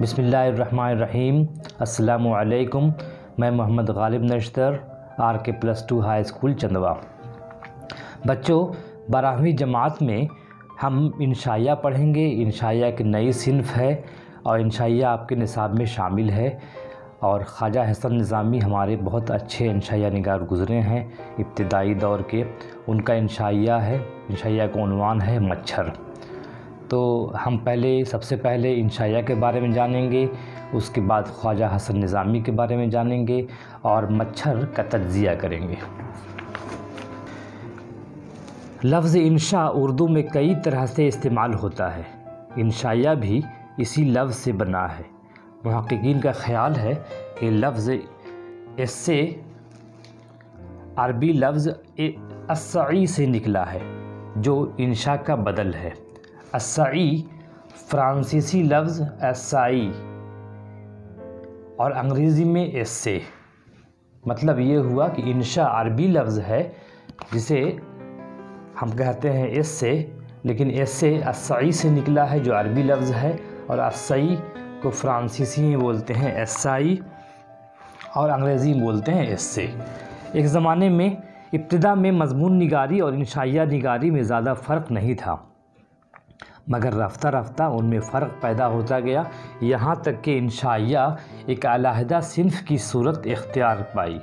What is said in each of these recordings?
बिसमीम् अल्लाम मैं Mohammad Ghalib Nashtar R K plus two high school Chandwa बच्चों बारहवीं जमात में हम इंशाया पढ़ेंगे इंशाया की नई सिनफ है और इंशाया आपके निसाब में शामिल है और ख्वाजा हसन निज़ामी हमारे बहुत अच्छे इंशाया नगार गुज़रे हैं इब्तदाई दौर के उनका इंशाया है इंशाया का है मच्छर तो हम पहले सबसे पहले इंशाया के बारे में जानेंगे उसके बाद ख्वाजा हसन निज़ामी के बारे में जानेंगे और मच्छर का तजिया करेंगे लफ्ज़ इंशा उर्दू में कई तरह से इस्तेमाल होता है इंशाया भी इसी लफ्ज़ से बना है महक्कीन का ख्याल है कि लफ्ज़ इससे अरबी लफ्ज़ असई से निकला है जो इंशा का बदल है असाई फ्रांसीसी लफ्ज़ एसाई और अंग्रेज़ी में एस्से मतलब ये हुआ कि इंशा अरबी लफ्ज़ है जिसे हम कहते हैं एस्से लेकिन एस्से असाई से निकला है जो अरबी लफ्ज़ है और असाई को फ्रांसीसी में बोलते हैं एसाई और अंग्रेज़ी में बोलते हैं एस्से एक ज़माने में इब्तदा में मजमून निगारी और इंशाइया निगारी में ज़्यादा फ़र्क नहीं था मगर रफ्ता रफ्ता उनमें फ़र्क पैदा होता गया यहाँ तक कि इंशाया एक अलहदा सिंफ की सूरत इख्तियार पाई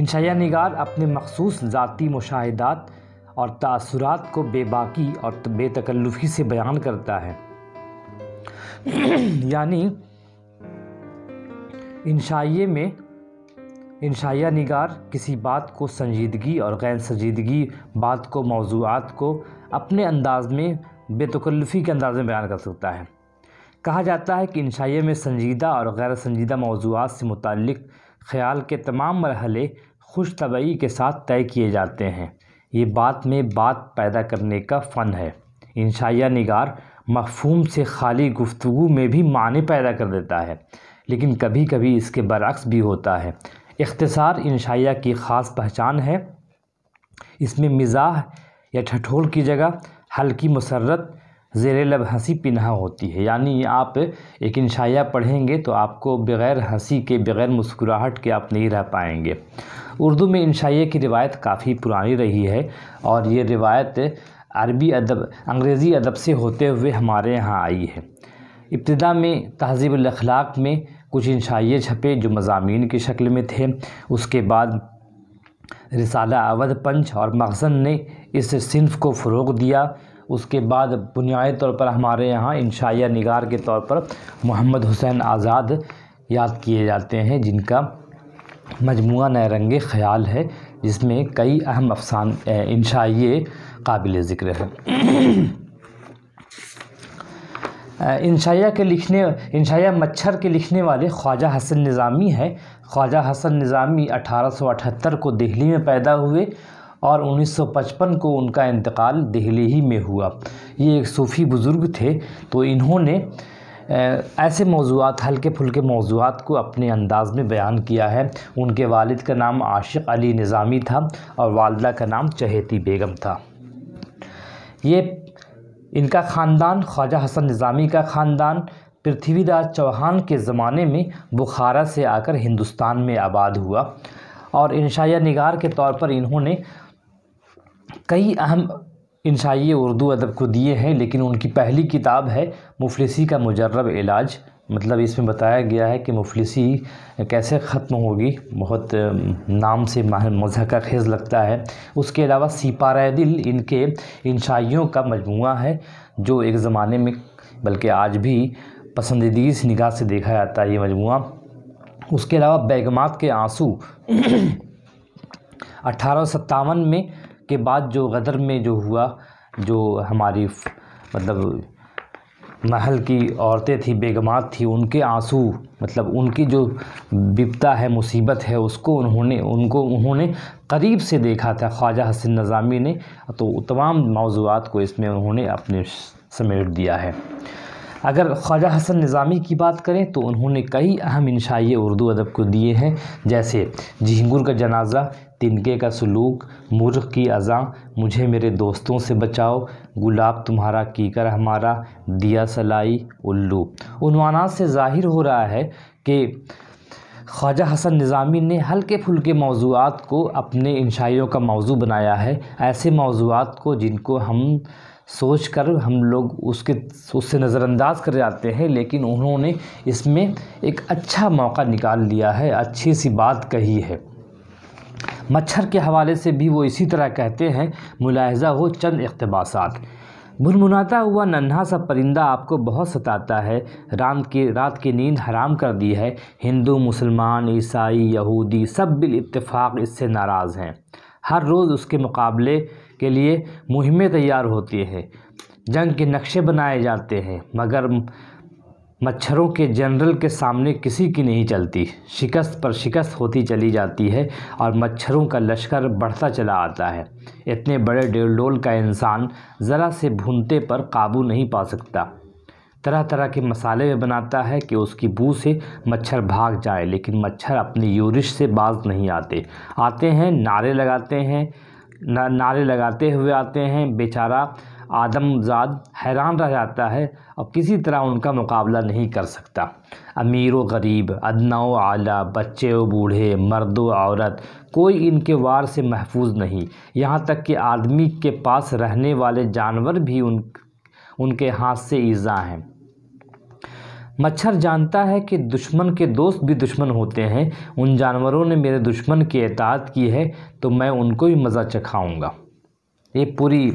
इंशाया निगार अपने मखसूस ज़ाती मुशाहदात और तासुरात को बेबाकी और बेतकल्लुफ़ी से बयान करता है यानी इंशाइए में इंशाया निगार किसी बात को संजीदगी और गैर संजीदगी बात को मौजूद को अपने अंदाज में बेतकल्लफ़ी के अंदाज़ में बयान कर सकता है कहा जाता है कि इंशाइए में संजीदा और गैर संजीदा मौजूद से मुतल ख्याल के तमाम मरहले खुश तबई के साथ तय किए जाते हैं ये बात में बात पैदा करने का फ़न है इंशाइया नगार मफहूम से खाली गुफ्तु में भी माने पैदा कर देता है लेकिन कभी कभी इसके बरक्स भी होता है इख्तसार इंशाइया की ख़ास पहचान है इसमें मिजाह या ठठोल की जगह हल्की मसरत ज़ेर लब हंसी पिन्हा होती है यानी आप एक इंशाया पढ़ेंगे तो आपको बग़ैर हंसी के बग़ैर मुस्कुराहट के आप नहीं रह पाएंगे उर्दू में इंशाइये की रिवायत काफ़ी पुरानी रही है और ये रिवायत अरबी अदब अंग्रेज़ी अदब से होते हुए हमारे यहाँ आई है इब्तदा में तहजीब अखलाक में कुछ इंशाइये छपे जो मजामी की शक्ल में थे उसके बाद रिसाला अवध पंच और मखजन ने इस सिंफ को फ़रोग दिया उसके बाद बुनियादी तौर पर हमारे यहाँ इंशाया निगार के तौर पर मोहम्मद हुसैन आज़ाद याद किए जाते हैं जिनका मजमु नरंग ख़याल है जिसमें कई अहम अफसान इंशाइए काबिल ज़िक्र है इंशाया के लिखने इंशाया मच्छर के लिखने वाले ख्वाजा हसन निज़ामी हैं ख्वाजा हसन निज़ामी 1878 को दिल्ली में पैदा हुए और 1955 को उनका इंतकाल दिल्ली ही में हुआ ये एक सूफ़ी बुज़ुर्ग थे तो इन्होंने ऐसे मौजूद हल्के फुल्के मौजूद को अपने अंदाज़ में बयान किया है उनके वालिद का नाम आशिक अली निज़ामी था और वालदा का नाम चहेती बेगम था ये इनका ख़ानदान ख्वाजा हसन निज़ामी का ख़ानदान पृथ्वीराज चौहान के ज़माने में बुखारा से आकर हिंदुस्तान में आबाद हुआ और इंशाया निगार के तौर पर इन्होंने कई अहम इंशाई उर्दू अदब को दिए हैं लेकिन उनकी पहली किताब है मुफलिसी का मुजरब इलाज मतलब इसमें बताया गया है कि मुफलिसी कैसे ख़त्म होगी बहुत नाम से मजह का खेज़ लगता है उसके अलावा सिपारा दिल इनके इंशाइयों का मजमू है जो एक ज़माने में बल्कि आज भी पसंदीदा निगाह से देखा जाता है ये मजमू उसके अलावा बैगमात के आंसू अठारह में के बाद जो गदर में जो हुआ जो हमारी मतलब महल की औरतें थी बेगमात थी उनके आंसू मतलब उनकी जो बिपता है मुसीबत है उसको उन्होंने उनको उन्होंने करीब से देखा था ख्वाजा हसन नज़ामी ने तो तमाम मौजूद को इसमें उन्होंने अपने समेट दिया है अगर ख्वाजा हसन निज़ामी की बात करें तो उन्होंने कई अहम इंशाइए उर्दू अदब को दिए हैं जैसे जहंगुर का जनाजा तिनके का सलूक मुर्ख की अज़ा मुझे मेरे दोस्तों से बचाओ गुलाब तुम्हारा कीकर हमारा दिया सलाई उल्लू उनवाना से ज़ाहिर हो रहा है कि ख्वाजा हसन निज़ामी ने हल्के फुल्के मौजूद को अपने इंशाइयों का मौजू बनाया है ऐसे मौजूद को जिनको हम सोच कर हम लोग उसके उससे नज़रअंदाज कर जाते हैं लेकिन उन्होंने इसमें एक अच्छा मौका निकाल लिया है अच्छी सी बात कही है मच्छर के हवाले से भी वो इसी तरह कहते हैं मुलाहजा हो चंद अकतबास भुनमुनाता हुआ नन्हा सा परिंदा आपको बहुत सताता है राम के रात की नींद हराम कर दी है हिंदू मुसलमान ईसाई यहूदी सब बिल इतफाक़ इससे नाराज़ हैं हर रोज़ उसके मुकाबले के लिए मुहिमें तैयार होती है जंग के नक्शे बनाए जाते हैं मगर मच्छरों के जनरल के सामने किसी की नहीं चलती शिकस्त पर शिकस्त होती चली जाती है और मच्छरों का लश्कर बढ़ता चला आता है इतने बड़े डेलडोल का इंसान ज़रा से भूनते पर काबू नहीं पा सकता तरह तरह के मसाले में बनाता है कि उसकी बू से मच्छर भाग जाए लेकिन मच्छर अपनी यूरिश से बाज नहीं आते आते हैं नारे लगाते हैं ना, नारे लगाते हुए आते हैं बेचारा आदमजाद हैरान रह जाता है और किसी तरह उनका मुकाबला नहीं कर सकता अमीर व गरीब अदना व आला बच्चे व बूढ़े मर्द व औरत कोई इनके वार से महफूज नहीं यहाँ तक कि आदमी के पास रहने वाले जानवर भी उन उनके हाथ से ईज़ा हैं मच्छर जानता है कि दुश्मन के दोस्त भी दुश्मन होते हैं उन जानवरों ने मेरे दुश्मन की एतात की है तो मैं उनको भी मज़ा चखाऊँगा ये पूरी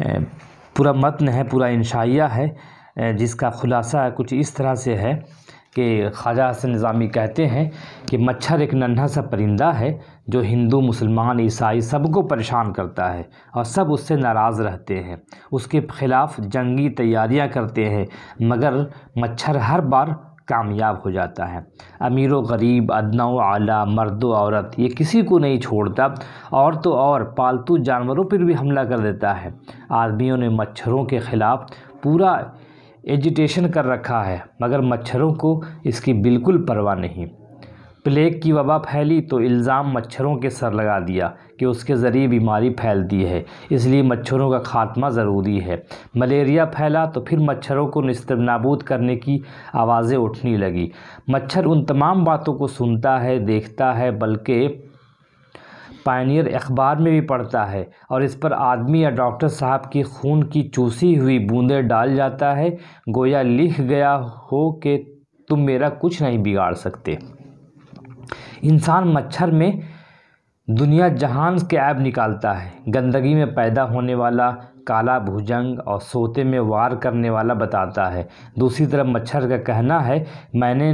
पूरा मतन है पूरा इंशाइया है जिसका ख़ुलासा कुछ इस तरह से है के ख्वाजा हसन निज़ामी कहते हैं कि मच्छर एक नन्हा सा परिंदा है जो हिंदू मुसलमान ईसाई सबको परेशान करता है और सब उससे नाराज़ रहते हैं उसके ख़िलाफ़ जंगी तैयारियां करते हैं मगर मच्छर हर बार कामयाब हो जाता है अमीर व गरीब अदना आला मर्द व औरत ये किसी को नहीं छोड़ता और तो और पालतू जानवरों पर भी हमला कर देता है आदमियों ने मच्छरों के ख़िलाफ़ पूरा एजिटेशन कर रखा है मगर मच्छरों को इसकी बिल्कुल परवाह नहीं प्लेग की वबा फैली तो इल्ज़ाम मच्छरों के सर लगा दिया कि उसके ज़रिए बीमारी फैलती है इसलिए मच्छरों का खात्मा ज़रूरी है मलेरिया फैला तो फिर मच्छरों को नस्तर नाबूद करने की आवाज़ें उठने लगी मच्छर उन तमाम बातों को सुनता है देखता है बल्कि पायनियर अखबार में भी पड़ता है और इस पर आदमी या डॉक्टर साहब की खून की चूसी हुई बूंदें डाल जाता है गोया लिख गया हो कि तुम मेरा कुछ नहीं बिगाड़ सकते इंसान मच्छर में दुनिया जहान के ऐब निकालता है गंदगी में पैदा होने वाला काला भुजंग और सोते में वार करने वाला बताता है दूसरी तरफ मच्छर का कहना है मैंने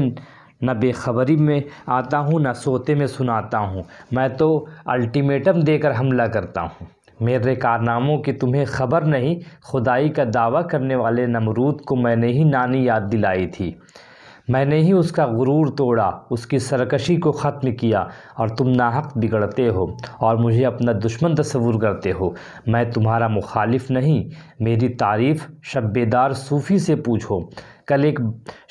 न बेखबरी में आता हूँ ना सोते में सुनाता हूँ मैं तो अल्टीमेटम देकर हमला करता हूँ मेरे कारनामों की तुम्हें खबर नहीं खुदाई का दावा करने वाले नमरूद को मैंने ही नानी याद दिलाई थी मैंने ही उसका गुरूर तोड़ा उसकी सरकशी को ख़त्म किया और तुम नाहक बिगड़ते हो और मुझे अपना दुश्मन तस्वूर करते हो मैं तुम्हारा मुखालिफ नहीं मेरी तारीफ़ शब्बेदार सूफ़ी से पूछो कल एक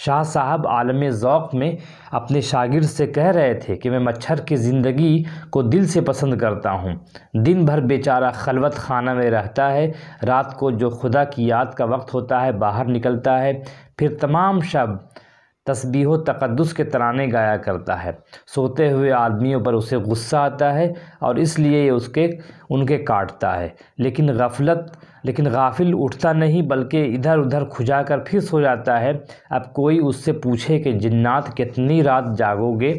शाह साहब आलम ओक़ में अपने शागिर से कह रहे थे कि मैं मच्छर की ज़िंदगी को दिल से पसंद करता हूँ दिन भर बेचारा खलवत खाना में रहता है रात को जो खुदा की याद का वक्त होता है बाहर निकलता है फिर तमाम शब तस्बीह तकदस के तराने गाया करता है सोते हुए आदमियों पर उसे गुस्सा आता है और इसलिए ये उसके उनके काटता है लेकिन गफलत लेकिन गाफिल उठता नहीं बल्कि इधर उधर खुजा कर फिर सो जाता है अब कोई उससे पूछे कि जन्नात कितनी रात जागोगे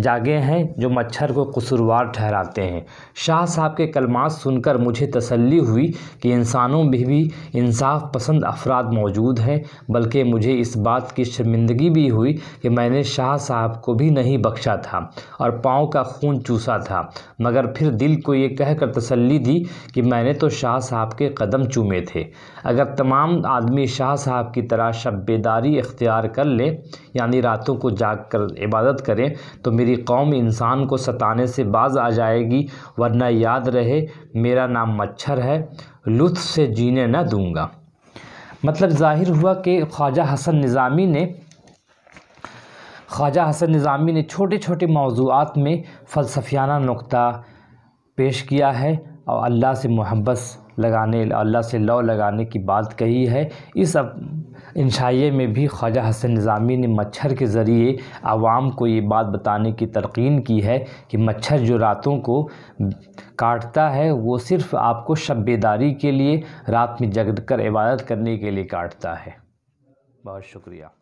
जागे हैं जो मच्छर को कसूरवार ठहराते हैं शाह साहब के कलमात सुनकर मुझे तसल्ली हुई कि इंसानों में भी इंसाफ पसंद अफराद मौजूद हैं बल्कि मुझे इस बात की शर्मिंदगी भी हुई कि मैंने शाह साहब को भी नहीं बख्शा था और पाँव का खून चूसा था मगर फिर दिल को ये कहकर तसल्ली दी कि मैंने तो शाह साहब के कदम चूमे थे अगर तमाम आदमी शाह साहब की तरह शब्बेदारी इख्तियार कर ले यानी रातों को जाग कर इबादत करें तो मेरे मेरी कौम इंसान को सताने से बाज आ जाएगी वरना याद रहे मेरा नाम मच्छर है लुत्फ़ से जीने न दूंगा मतलब ज़ाहिर हुआ कि ख्वाजा हसन निज़ामी ने ख्वाजा हसन निज़ामी ने छोटे छोटे मौजूद में फ़लसफियाना नुक्ता पेश किया है और अल्लाह से महब्बत लगाने अल्लाह से लौ लगाने की बात कही है इस इंशाइये में भी ख्वाजा हसन निज़ामी ने मच्छर के ज़रिए आवाम को ये बात बताने की तरकीन की है कि मच्छर जो रातों को काटता है वो सिर्फ़ आपको शब्बेदारी के लिए रात में जग कर इबादत करने के लिए काटता है बहुत शुक्रिया